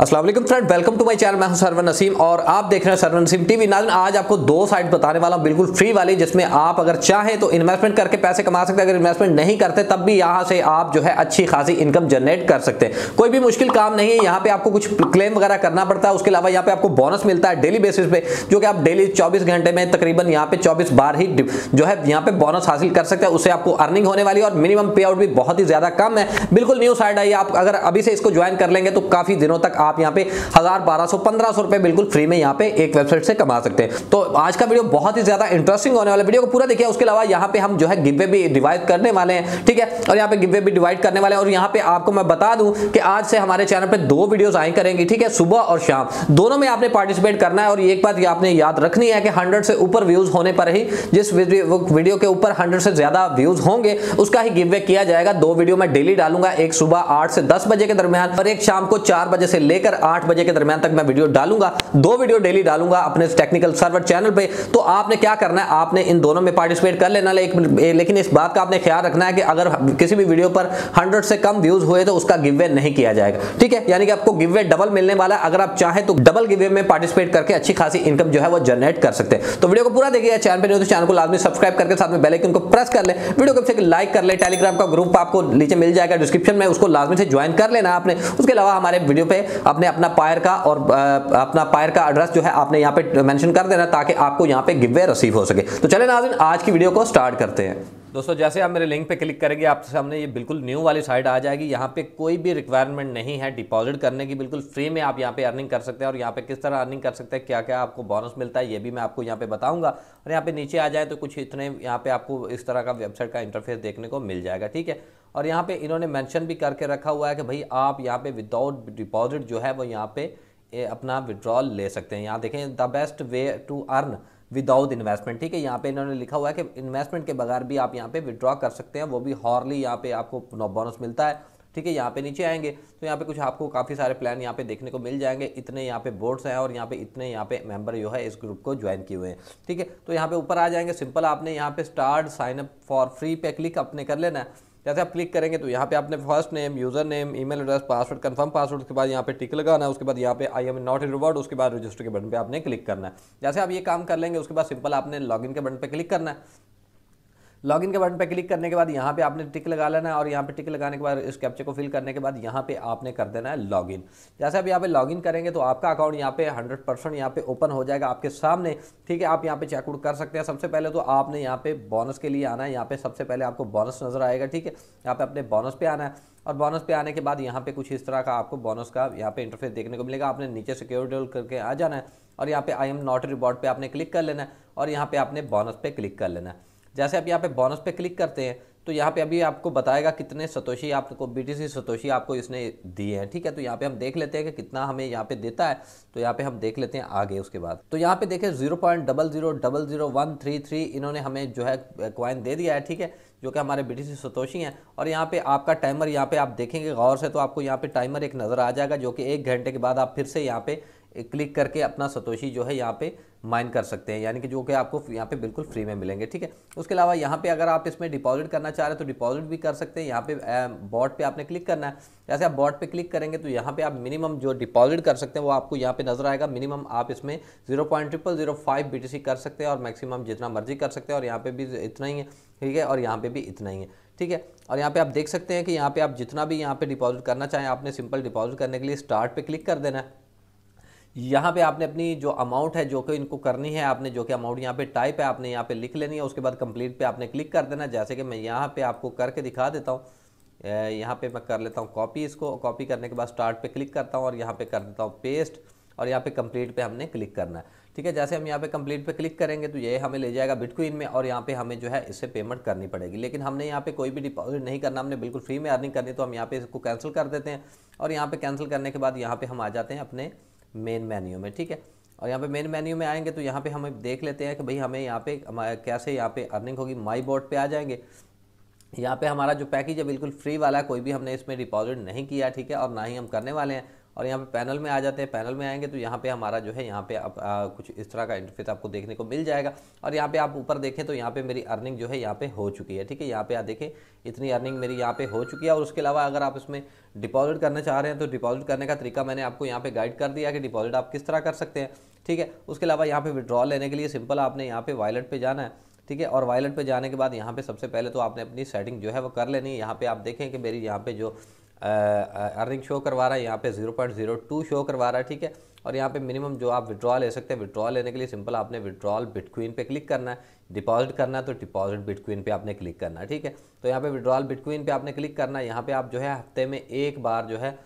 असल friend welcome to my channel मैं हूं सरवन नसीम और आप देख रहे हैं सरवन नसीम टीवी नाजन आज आपको दो साइट बताने वाला हूं बिल्कुल फ्री वाली जिसमें आप अगर चाहें तो इन्वेस्टमेंट करके पैसे कमा सकते हैं अगर इन्वेस्टमेंट नहीं करते तब भी यहां से आप जो है अच्छी खासी इनकम जनरेट कर सकते हैं कोई भी मुश्किल काम नहीं है यहाँ पे आपको कुछ क्लेम वगैरह करना पड़ता है उसके अलावा यहाँ पे आपको बोनस मिलता है डेली बेसिस पे जो कि आप डेली चौबीस घंटे में तकरीबन यहाँ पे चौबीस बार ही जो है यहाँ पे बोनस हासिल कर सकते हैं उससे आपको अर्निंग होने वाली है और मिनिमम पे आउट भी बहुत ही ज्यादा कम है बिल्कुल न्यू साइट आई आप अगर अभी से इसको ज्वाइन कर लेंगे तो काफी दिनों तक आप यहाँ पे हज़ार बारह सौ पंद्रह सौ रुपये बिल्कुल फ्री में यहाँ पे एक वेबसाइट से कमा सकते हैं तो आज का वीडियो बहुत ही ज़्यादा इंटरेस्टिंग होने वाला वीडियो को पूरा देखिए उसके अलावा यहाँ पे हम जो है गिवे भी डिवाइड करने वाले हैं ठीक है और यहाँ पे गिवे भी डिवाइड करने वाले हैं और यहाँ पे आपको मैं बता दूँ कि आज से हमारे चैनल पर दो वीडियो आई करेंगे ठीक है सुबह और शाम दोनों में आपने पार्टिसिपेट करना है और एक बात आपने याद रखनी है कि हंड्रेड से ऊपर व्यूज़ होने पर ही जिस वीडियो के ऊपर हंड्रेड से ज़्यादा व्यूज़ होंगे उसका ही गिवे किया जाएगा दो वीडियो में डेली डालूंगा एक सुबह आठ से दस बजे के दरमियान और एक शाम को चार बजे से ले लेकर आठ बजे के दरमियान तक मैं वीडियो डालूंगा दो वीडियो डेली डालूंगा अपने टेक्निकल सर्वर चैनल पर तो आपने क्या करना है आपने इन दोनों में पार्टिसिपेट कर लेना लेकिन इस बात का आपने ख्याल रखना है कि अगर किसी भी वीडियो पर हंड्रेड से कम व्यूज हुए तो उसका गिवे नहीं किया जाएगा ठीक है यानी कि आपको गिवे डबल मिलने वाला है अगर आप चाहें तो डबल गिवे में पार्टिसिपेट करके अच्छी खासी इनकम जो है वो जनरेट कर सकते हैं तो वीडियो को पूरा देखिए चैनल पर तो चैनल को लाजमी सब्सक्राइब करके साथ में बेल आइकन को प्रेस कर ले वीडियो कब से लाइक कर ले टेलीग्राम का ग्रुप आपको नीचे मिल जाएगा डिस्क्रिप्शन में उसको लाजमी से ज्वाइन कर लेना आपने उसके अलावा हमारे वीडियो पे आपने अपना पायर का और अपना पायर का एड्रेस जो है आपने यहाँ पे मैंशन कर देना ताकि आपको यहाँ पे गिवे रिसीव हो सके तो चले नाजिन आज की वीडियो को स्टार्ट करते हैं दोस्तों जैसे आप मेरे लिंक पे क्लिक करेंगे आपके सामने ये बिल्कुल न्यू वाली साइट आ जाएगी यहाँ पे कोई भी रिक्वायरमेंट नहीं है डिपॉजिट करने की बिल्कुल फ्री में आप यहाँ पे अर्निंग कर सकते हैं और यहाँ पे किस तरह अर्निंग कर सकते हैं क्या क्या आपको बोनस मिलता है ये भी मैं आपको यहाँ पे बताऊंगा और यहाँ पे नीचे आ जाए तो कुछ इतने यहाँ पे आपको इस तरह का वेबसाइट का इंटरफेस देखने को मिल जाएगा ठीक है और यहाँ पे इन्होंने मैंशन भी करके रखा हुआ है कि भाई आप यहाँ पे विदाउट डिपॉजिट जो है वो यहाँ पे अपना विड्रॉल ले सकते हैं यहाँ देखें the best way to earn without investment ठीक है यहाँ पे इन्होंने लिखा हुआ है कि इन्वेस्टमेंट के बगैर भी आप यहाँ पे विदड्रॉ कर सकते हैं वो भी हॉर्ली यहाँ पे आपको बोनस मिलता है ठीक है यहाँ पे नीचे आएंगे तो यहाँ पे कुछ आपको काफ़ी सारे प्लान यहाँ पे देखने को मिल जाएंगे इतने यहाँ पे बोर्ड्स हैं और यहाँ पे इतने यहाँ पे मेंबर जो है इस ग्रुप को ज्वाइन किए हुए हैं ठीक है तो यहाँ पे ऊपर आ जाएंगे सिंपल आपने यहाँ पे स्टार्ट साइनअप फॉर फ्री पे क्लिक अपने कर लेना है जैसे आप क्लिक करेंगे तो यहाँ पे आपने first name user name email address password confirm password उसके बाद यहाँ पे टिक लगाना है उसके बाद यहाँ पे I am not a robot उसके बाद रजिस्टर के बटन पे आपने क्लिक करना है जैसे आप ये काम कर लेंगे उसके बाद सिंपल आपने लॉगिन के बटन पे क्लिक करना है लॉगिन के बटन पर क्लिक करने के बाद यहाँ पे आपने टिक लगा लेना है और यहाँ पे टिक लगाने के बाद इस कैप्चे को फिल करने के बाद यहाँ पे आपने कर देना है लॉगिन जैसे आप यहाँ पे लॉगिन करेंगे तो आपका अकाउंट यहाँ पे 100 परसेंट यहाँ पे ओपन हो जाएगा आपके सामने ठीक है आप यहाँ पे चेकआउट कर सकते हैं सबसे पहले तो आपने यहाँ पे बोनस के लिए आना है यहाँ पे सबसे पहले आपको बोनस नजर आएगा ठीक है यहाँ पे अपने बोनस पे आना है और बोनस पे आने के बाद यहाँ पे कुछ इस तरह का आपको बोनस का यहाँ पे इंटरफेस देखने को मिलेगा आपने नीचे सिक्योरिटी करके आ जाना है और यहाँ पे आई एम नॉट रिबॉर्ड पे आपने क्लिक कर लेना है और यहाँ पे आपने बोनस पे क्लिक कर लेना है जैसे आप यहाँ पे बोनस पे क्लिक करते हैं तो यहाँ पे अभी आपको बताएगा कितने सतोशी आपको बीटीसी सतोशी आपको इसने दिए हैं ठीक है तो यहाँ पे हम देख लेते हैं कि कितना हमें यहाँ पे देता है तो यहाँ पे हम देख लेते हैं आगे उसके बाद तो यहाँ पे देखें zero point double zero double zero one three three इन्होंने हमें जो है क्वाइन दे दिया है ठीक है जो कि हमारे बी टी सतोशी हैं और यहाँ पे आपका टाइमर यहाँ पे आप देखेंगे गौर से तो आपको यहाँ पे टाइमर एक नज़र आ जाएगा जो कि एक घंटे के बाद आप फिर से यहाँ पे क्लिक करके अपना सतोशी जो है यहाँ पे माइन कर सकते हैं यानी कि जो कि आपको यहाँ पे बिल्कुल फ्री में मिलेंगे ठीक है उसके अलावा यहाँ पे अगर आप इसमें डिपॉजिट करना चाह रहे हैं तो डिपॉजिट भी कर सकते हैं यहाँ पे बॉट पे आपने क्लिक करना है जैसे आप बॉट पे क्लिक करेंगे तो यहाँ पे आप मिनिमम जो डिपॉजिट कर सकते हैं वो आपको यहाँ पे नजर आएगा मिनिमम आप इसमें zero point triple zero five B T C कर सकते हैं और मैक्सिमम जितना मर्जी कर सकते हैं और यहाँ पर भी इतना ही है ठीक है और यहाँ पर भी इतना ही है ठीक है और यहाँ पे आप देख सकते हैं कि यहाँ पे आप जितना भी यहाँ पे डिपॉजिट करना चाहें आपने सिंपल डिपॉजिट करने के लिए स्टार्ट पे क्लिक कर देना है यहाँ पे आपने अपनी जो अमाउंट है जो कि इनको करनी है आपने जो कि अमाउंट यहाँ पे टाइप है आपने यहाँ पे लिख लेनी है उसके बाद कंप्लीट पे आपने क्लिक कर देना जैसे कि मैं यहाँ पे आपको करके दिखा देता हूँ यहाँ पे मैं कर लेता हूँ कॉपी इसको कॉपी करने के बाद स्टार्ट पे क्लिक करता हूँ और यहाँ पे कर देता हूँ पेस्ट और यहाँ पे कंप्लीट पे हमने क्लिक करना है ठीक है जैसे हम यहाँ पे कंप्लीट पे क्लिक करेंगे तो ये हमें ले जाएगा बिटकॉइन में और यहाँ पे हमें जो है इससे पेमेंट करनी पड़ेगी लेकिन हमने यहाँ पे कोई भी डिपॉजिट नहीं करना हमने बिल्कुल फ्री में अर्निंग करनी तो हम यहाँ पे इसको कैंसिल कर देते हैं और यहाँ पे कैंसिल करने के बाद यहाँ पे हम आ जाते हैं अपने मेन मेन्यू में ठीक है और यहाँ पे मेन मेन्यू में आएंगे तो यहाँ पे हम देख लेते हैं कि भाई हमें यहाँ पे कैसे यहाँ पे अर्निंग होगी माई बोर्ड पे आ जाएंगे यहाँ पे हमारा जो पैकेज है बिल्कुल फ्री वाला है कोई भी हमने इसमें डिपॉजिट नहीं किया ठीक है और ना ही हम करने वाले हैं और यहाँ पे पैनल में आ जाते हैं पैनल में आएंगे तो यहाँ पे हमारा जो है यहाँ पे आप आ, कुछ इस तरह का इंटरफेस आपको देखने को मिल जाएगा और यहाँ पे आप ऊपर देखें तो यहाँ पे मेरी अर्निंग जो है यहाँ पे हो चुकी है ठीक है यहाँ पे आप देखें इतनी अर्निंग मेरी यहाँ पे हो चुकी है और उसके अलावा अगर आप इसमें डिपॉजिट करना चाह रहे हैं तो डिपॉजिट करने का तरीका मैंने आपको यहाँ पे गाइड कर दिया कि डिपॉजिट आप किस तरह कर सकते हैं ठीक है उसके अलावा यहाँ पे विड्रॉ लेने के लिए सिंपल आपने यहाँ पे वायलट पर जाना है ठीक है और वायलट पर जाने के बाद यहाँ पे सबसे पहले तो आपने अपनी सेटिंग जो है वो कर लेनी है यहाँ पर आप देखें कि मेरी यहाँ पर जो अर्निंग शो करवा रहा है यहाँ पे zero point zero two show करवा रहा है ठीक है और यहाँ पे मिनिमम जो आप विड्रॉ ले सकते हैं विड्रॉ लेने के लिए सिंपल आपने विड्रॉल बिटकॉइन पे क्लिक करना है डिपॉजिट करना है तो डिपॉजिट बिटकॉइन पे आपने क्लिक करना है ठीक है तो यहाँ पे विड्रॉल बिटकॉइन पे आपने क्लिक करना है यहाँ पे आप जो है हफ्ते में एक बार जो है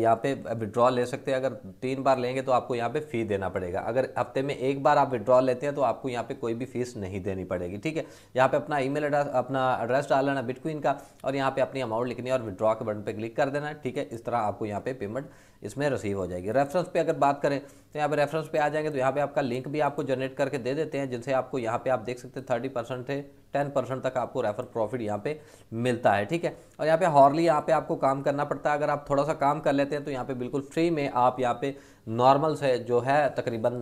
यहाँ पे विड्रॉल ले सकते हैं अगर तीन बार लेंगे तो आपको यहाँ पे फ़ी देना पड़ेगा अगर हफ्ते में एक बार आप विड्रॉल लेते हैं तो आपको यहाँ पे कोई भी फीस नहीं देनी पड़ेगी ठीक है यहाँ पे अपना ईमेल एड्रेस अपना एड्रेस डाल लेना बिटकॉइन का और यहाँ पे अपनी अमाउंट लिखनी है और विड्रॉ के बटन पर क्लिक कर देना ठीक है इस तरह आपको यहाँ पे पेमेंट इसमें रिसीव हो जाएगी रेफरेंस पर अगर बात करें तो यहाँ पे रेफरेंस पे आ जाएंगे तो यहाँ पे आपका लिंक भी आपको जनरेट करके दे देते हैं जिनसे आपको यहाँ पे आप देख सकते हैं थर्टी परसेंट थे टेन परसेंट तक आपको रेफर प्रॉफिट यहाँ पे मिलता है ठीक है और यहाँ पे हॉर्ली यहाँ पे आपको काम करना पड़ता है अगर आप थोड़ा सा काम कर लेते हैं तो यहाँ पे बिल्कुल फ्री में आप यहाँ पे नॉर्मल से जो है तकरीबन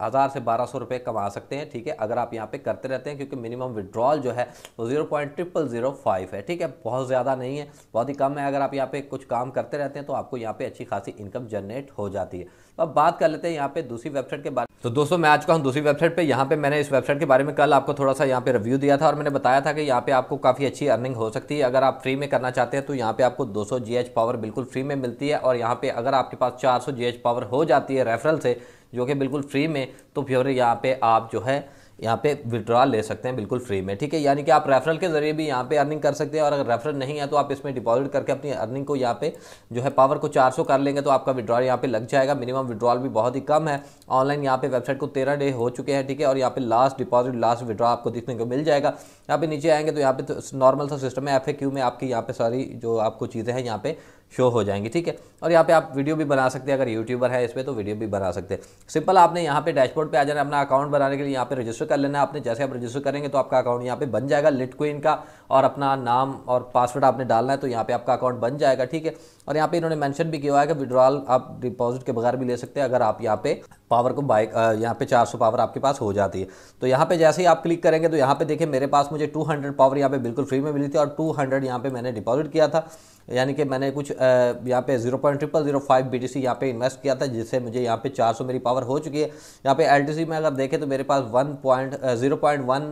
हज़ार से बारह सौ रुपये कमा सकते हैं ठीक है अगर आप यहाँ पे करते रहते हैं क्योंकि मिनिमम विड्रॉल जो है वो zero point triple zero five है ठीक है बहुत ज़्यादा नहीं है बहुत ही कम है अगर आप यहाँ पे कुछ काम करते रहते हैं तो आपको यहाँ पे अच्छी खासी इनकम जनरेट हो जाती है अब बात कर लेते हैं यहाँ पे दूसरी वेबसाइट के बारे तो दोस्तों मैं आज का हम दूसरी वेबसाइट पे यहाँ पे मैंने इस वेबसाइट के बारे में कल आपको थोड़ा सा यहाँ पे रिव्यू दिया था और मैंने बताया था कि यहाँ पे आपको काफ़ी अच्छी अर्निंग हो सकती है अगर आप फ्री में करना चाहते हैं तो यहाँ पे आपको 200 जीएच पावर बिल्कुल फ्री में मिलती है और यहाँ पे अगर आपके पास चार सौ पावर हो जाती है रेफरल से जो कि बिल्कुल फ्री में तो फिर यहाँ पर आप जो है यहाँ पे विड्रॉल ले सकते हैं बिल्कुल फ्री में ठीक है यानी कि आप रेफरल के जरिए भी यहाँ पे अर्निंग कर सकते हैं और अगर रेफरल नहीं है तो आप इसमें डिपॉजिट करके अपनी अर्निंग को यहाँ पे जो है पावर को 400 कर लेंगे तो आपका विड्रॉल यहाँ पे लग जाएगा मिनिमम विड्रॉल भी बहुत ही कम है ऑनलाइन यहाँ पे वेबसाइट को तेरह डे हो चुके हैं ठीक है और यहाँ पे लास्ट डिपॉजिट लास्ट विड्रॉ आपको देखने को मिल जाएगा यहाँ पे नीचे आएंगे तो यहाँ पे नॉर्मल सा सिस्टम है एफ में आपकी यहाँ पे सारी जो आपको चीज़ें हैं यहाँ पे शो हो जाएंगी ठीक है और यहाँ पे आप वीडियो भी बना सकते हैं अगर यूट्यूबर है इस पर तो वीडियो भी बना सकते हैं सिंपल आपने यहाँ पे डैशबोर्ड पे आ जाना अपना अकाउंट बनाने के लिए यहाँ पे रजिस्टर कर लेना आपने जैसे आप रजिस्टर करेंगे तो आपका अकाउंट यहाँ पे बन जाएगा लिट का और अपना नाम और पासवर्ड आपने डालना है तो यहाँ पर आपका अकाउंट बन जाएगा ठीक है और यहाँ पे इन्होंने मेंशन भी किया हुआ है कि विड्रॉल आप डिपॉजिट के बगैर भी ले सकते हैं अगर आप यहाँ पे पावर को बाइक यहाँ पे 400 पावर आपके पास हो जाती है तो यहाँ पे जैसे ही आप क्लिक करेंगे तो यहाँ पे देखिए मेरे पास मुझे 200 पावर यहाँ पे बिल्कुल फ्री में मिली थी और 200 हंड्रेड यहाँ पर मैंने डिपॉजिट किया था यानी कि मैंने कुछ यहाँ पे zero point triple zero five B T C यहाँ पे इन्वेस्ट किया था जिससे मुझे यहाँ पे 400 मेरी पावर हो चुकी है यहाँ पे एल टी सी में अगर देखें तो मेरे पास one point zero point one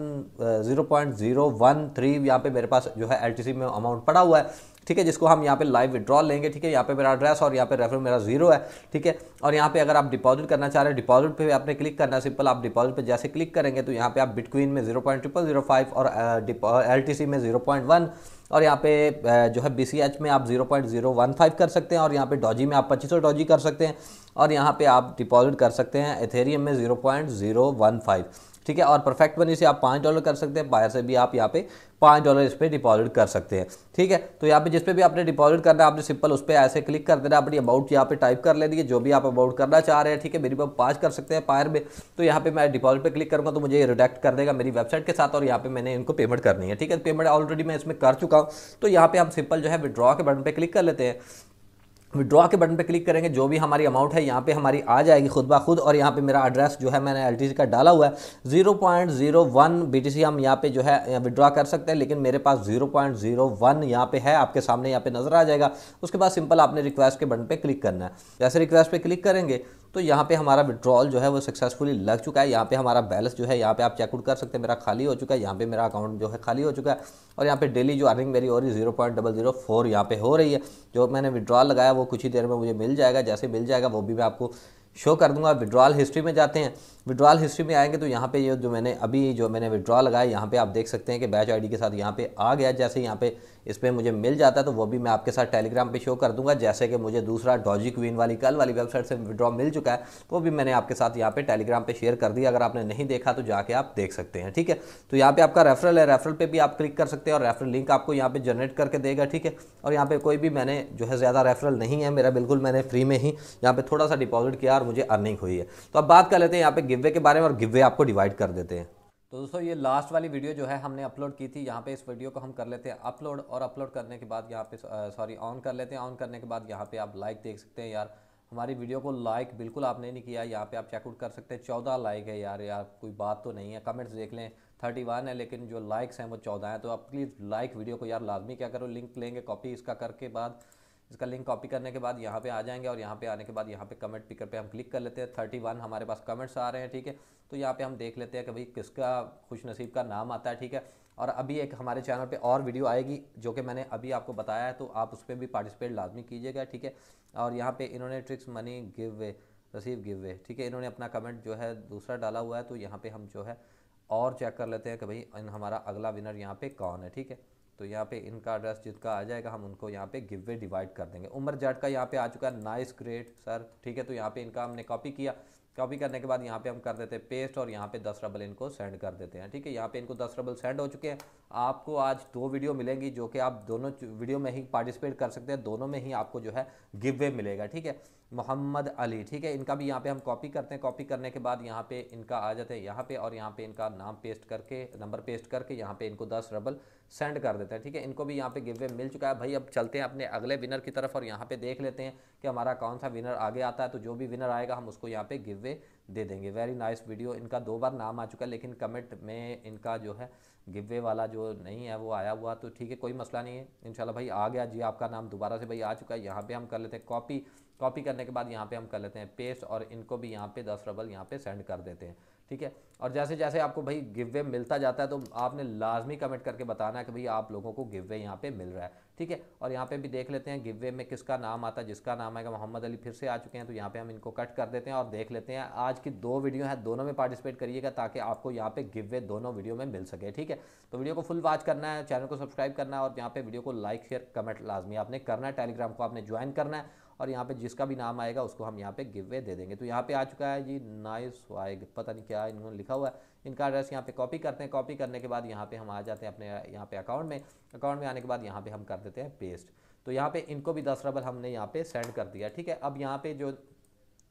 zero point zero one three यहाँ पे मेरे पास जो है एल टी सी में अमाउंट पड़ा हुआ है ठीक है जिसको हम यहाँ पे लाइव विड्रॉल लेंगे ठीक है यहाँ पे मेरा एड्रेस और यहाँ पे रेफर मेरा जीरो है ठीक है और यहाँ पे अगर आप डिपॉजिट करना चाह रहे हैं डिपॉजिट पे आपने क्लिक करना सिंपल आप डिपॉजिट पे जैसे क्लिक करेंगे तो यहाँ पे आप बिटकॉइन में zero point triple zero five और एल में जीरो पॉइंट वन और यहाँ पे जो है बी में आप zero zero point one five कर सकते हैं और यहाँ पे डॉजी में आप सौ डॉजी कर सकते हैं और यहाँ पे आप डिपॉजिट कर सकते हैं एथेरियम में zero zero point one five ठीक है और परफेक्ट बनी से आप पाँच डॉलर कर सकते हैं बाहर से भी आप यहाँ पे पाँच डॉलर इस पर डिपॉजिट कर सकते हैं ठीक है तो यहाँ पे जिस पे भी आपने डिपॉजिट करना है आपने सिंपल उस पर ऐसे क्लिक कर देना अपनी अमाउंट यहाँ पे टाइप कर लेनी है जो भी आप अमाउंट करना चाह रहे हैं ठीक है मिनिमम पाँच कर सकते हैं पायर में तो यहाँ पे मैं डिपॉजिट पे क्लिक करूँगा तो मुझे रिडक्ट कर देगा मेरी वेबसाइट के साथ और यहाँ पे मैंने इनको पेमेंट करनी है ठीक है पेमेंट ऑलरेडी मैं इसमें कर चुका हूँ तो यहाँ पे हम सिंपल जो है विड्रॉ के बटन पर क्लिक कर लेते हैं विड्रॉ के बटन पे क्लिक करेंगे जो भी हमारी अमाउंट है यहाँ पे हमारी आ जाएगी खुद बा खुद और यहाँ पे मेरा एड्रेस जो है मैंने एल का डाला हुआ है zero point zero one B T C हम यहाँ पे जो है विड्रॉ कर सकते हैं लेकिन मेरे पास जीरो पॉइंट जीरो वन यहाँ पे है आपके सामने यहाँ पे नज़र आ जाएगा उसके बाद सिंपल आपने रिक्वेस्ट के बटन पर क्लिक करना है जैसे रिक्वेस्ट पर क्लिक करेंगे तो यहाँ पे हमारा विड्रॉल जो है वो सक्सेसफुली लग चुका है यहाँ पे हमारा बैलेंस जो है यहाँ पे आप चेकआउट कर सकते हैं मेरा खाली हो चुका है यहाँ पे मेरा अकाउंट जो है खाली हो चुका है और यहाँ पे डेली जो अर्निंग मेरी हो रही है zero point double zero four यहाँ पे हो रही है जो मैंने विड्रॉल लगाया वो कुछ ही देर में मुझे मिल जाएगा जैसे मिल जाएगा वो भी मैं आपको शो कर दूंगा विड्रॉल हिस्ट्री में जाते हैं विड्रॉल हिस्ट्री में आएंगे तो यहाँ पे ये जो मैंने अभी जो मैंने विड्रॉल लगाया यहाँ पे आप देख सकते हैं कि बैच आईडी के साथ यहाँ पे आ गया जैसे यहाँ पे इस पर मुझे मिल जाता है तो वो भी मैं आपके साथ टेलीग्राम पे शो कर दूंगा जैसे कि मुझे दूसरा डॉजी क्वीन वाली कल वाली वेबसाइट से विड्रॉ मिल चुका है वो भी मैंने आपके साथ यहाँ पे टेलीग्राम पर शेयर कर दिया अगर आपने नहीं देखा तो जाके आप देख सकते हैं ठीक है तो यहाँ पे आपका रेफरल है रेफरल पर भी आप क्लिक कर सकते हैं और रेफरल लिंक आपको यहाँ पे जनरेट करके देगा ठीक है और यहाँ पे कोई भी मैंने जो है ज़्यादा रेफरल नहीं है मेरा बिल्कुल मैंने फ्री में ही यहाँ पे थोड़ा सा डिपॉजिट किया और मुझे अर्निंग हुई है तो अब बात कर लेते हैं यहाँ पे गिवे के बारे में और गिवे आपको डिवाइड कर देते हैं तो दोस्तों ये लास्ट वाली वीडियो जो है हमने अपलोड की थी यहाँ पे इस वीडियो को हम कर लेते हैं अपलोड और अपलोड करने के बाद यहाँ पे सॉरी uh, ऑन कर लेते हैं ऑन करने के बाद यहाँ पे आप लाइक देख सकते हैं यार हमारी वीडियो को लाइक बिल्कुल आपने नहीं किया यहाँ पे आप चेकआउट कर सकते हैं चौदह लाइक है यार यार कोई बात तो नहीं है कमेंट्स देख लें थर्टी वन है लेकिन जो लाइक्स हैं वो चौदह हैं तो आप प्लीज़ लाइक वीडियो को यार लाजमी क्या करो लिंक लेंगे कॉपी इसका करके बाद इसका लिंक कॉपी करने के बाद यहाँ पे आ जाएंगे और यहाँ पे आने के बाद यहाँ पे कमेंट पिकर पे हम क्लिक कर लेते हैं थर्टी वन हमारे पास कमेंट्स आ रहे हैं ठीक है तो यहाँ पे हम देख लेते हैं कि भाई किसका खुश नसीब का नाम आता है ठीक है और अभी एक हमारे चैनल पे और वीडियो आएगी जो कि मैंने अभी आपको बताया है तो आप उस पर भी पार्टिसिपेट लाजमी कीजिएगा ठीक है और यहाँ पर इन्होंने tricks money giveaway receive giveaway ठीक है इन्होंने अपना कमेंट जो है दूसरा डाला हुआ है तो यहाँ पर हम जो है और चेक कर लेते हैं कि भाई हमारा अगला विनर यहाँ पर कौन है ठीक है तो यहाँ पे इनका एड्रेस जिनका आ जाएगा हम उनको यहाँ पे गिव वे डिवाइड कर देंगे उमर जाट का यहाँ पे आ चुका है नाइस ग्रेट सर ठीक है तो यहाँ पे इनका हमने कॉपी किया कॉपी करने के बाद यहाँ पे हम कर देते हैं पेस्ट और यहाँ पे दस रबल इनको सेंड कर देते हैं ठीक है यहाँ पे इनको दस रबल सेंड हो चुके हैं आपको आज दो वीडियो मिलेंगी जो कि आप दोनों वीडियो में ही पार्टिसिपेट कर सकते हैं दोनों में ही आपको जो है गिव वे मिलेगा ठीक है मोहम्मद अली ठीक है इनका भी यहाँ पे हम कॉपी करते हैं कॉपी करने के बाद यहाँ पे इनका आ जाते हैं यहाँ पे और यहाँ पे इनका नाम पेस्ट करके नंबर पेस्ट करके यहाँ पे इनको दस रबल सेंड कर देते हैं ठीक है इनको भी यहाँ पे गिव वे मिल चुका है भाई अब चलते हैं अपने अगले विनर की तरफ और यहाँ पे देख लेते हैं कि हमारा कौन सा विनर आगे आता है तो जो भी विनर आएगा हम उसको यहाँ पे गिव वे दे देंगे वेरी नाइस वीडियो इनका दो बार नाम आ चुका है लेकिन कमेंट में इनका जो है गिव वे वाला जो नहीं है वो आया हुआ तो ठीक है कोई मसला नहीं है इनशाला भाई आ गया जी आपका नाम दोबारा से भाई आ चुका है यहाँ पर हम कर लेते हैं कॉपी कॉपी करने के बाद यहाँ पे हम कर लेते हैं पेस्ट और इनको भी यहाँ पे दस रबल यहाँ पे सेंड कर देते हैं ठीक है और जैसे जैसे आपको भाई गिव वे मिलता जाता है तो आपने लाजमी कमेंट करके बताना है कि भाई आप लोगों को गिव वे यहाँ पे मिल रहा है ठीक है और यहाँ पे भी देख लेते हैं गिव वे में किसका नाम आता है जिसका नाम आएगा मोहम्मद अली फिर से आ चुके हैं तो यहाँ पे हम इनको कट कर देते हैं और देख लेते हैं आज की दो वीडियो है दोनों में पार्टिसिपेट करिएगा ताकि आपको यहाँ पे गिव वे दोनों वीडियो में मिल सके ठीक है तो वीडियो को फुल वॉच करना है चैनल को सब्सक्राइब करना है और यहाँ पर वीडियो को लाइक शेयर कमेंट लाजमी आपने करना है टेलीग्राम को आपने ज्वाइन करना है और यहाँ पे जिसका भी नाम आएगा उसको हम यहाँ पे गिव वे दे देंगे तो यहाँ पे आ चुका है जी नाइस वाइग पता नहीं क्या क्या इन्होंने लिखा हुआ है इनका एड्रेस यहाँ पे कॉपी करते हैं कॉपी करने के बाद यहाँ पे हम आ जाते हैं अपने यहाँ पे अकाउंट में अकाउंट में आने के बाद यहाँ पे हम कर देते हैं पेस्ट तो यहाँ पे इनको भी दस रबल हमने यहाँ पे सेंड कर दिया ठीक है अब यहाँ पे जो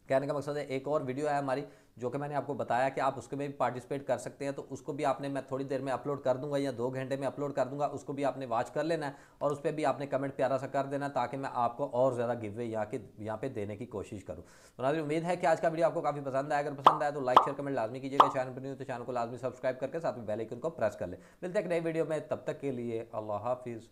कहने का मकसद है एक और वीडियो है हमारी जो कि मैंने आपको बताया कि आप उसके में भी पार्टिसिपेट कर सकते हैं तो उसको भी आपने मैं थोड़ी देर में अपलोड कर दूंगा या दो घंटे में अपलोड कर दूंगा उसको भी आपने वॉच कर लेना है और उस पर भी आपने कमेंट प्यारा सा कर देना ताकि मैं आपको और ज़्यादा गिव वे यहाँ के यहाँ पे देने की कोशिश करूँ तो ना उम्मीद है कि आज का वीडियो आपको काफ़ी पसंद आया अगर पसंद आया तो लाइक शेयर कमेंट लाजमी कीजिएगा चैनल पर नहीं तो चैनल को लाजमी सब्सक्राइब करके साथ में बेलाइकन को प्रेस कर ले मिलते हैं नई वीडियो में तब तक के लिए अल्लाह हाफिज़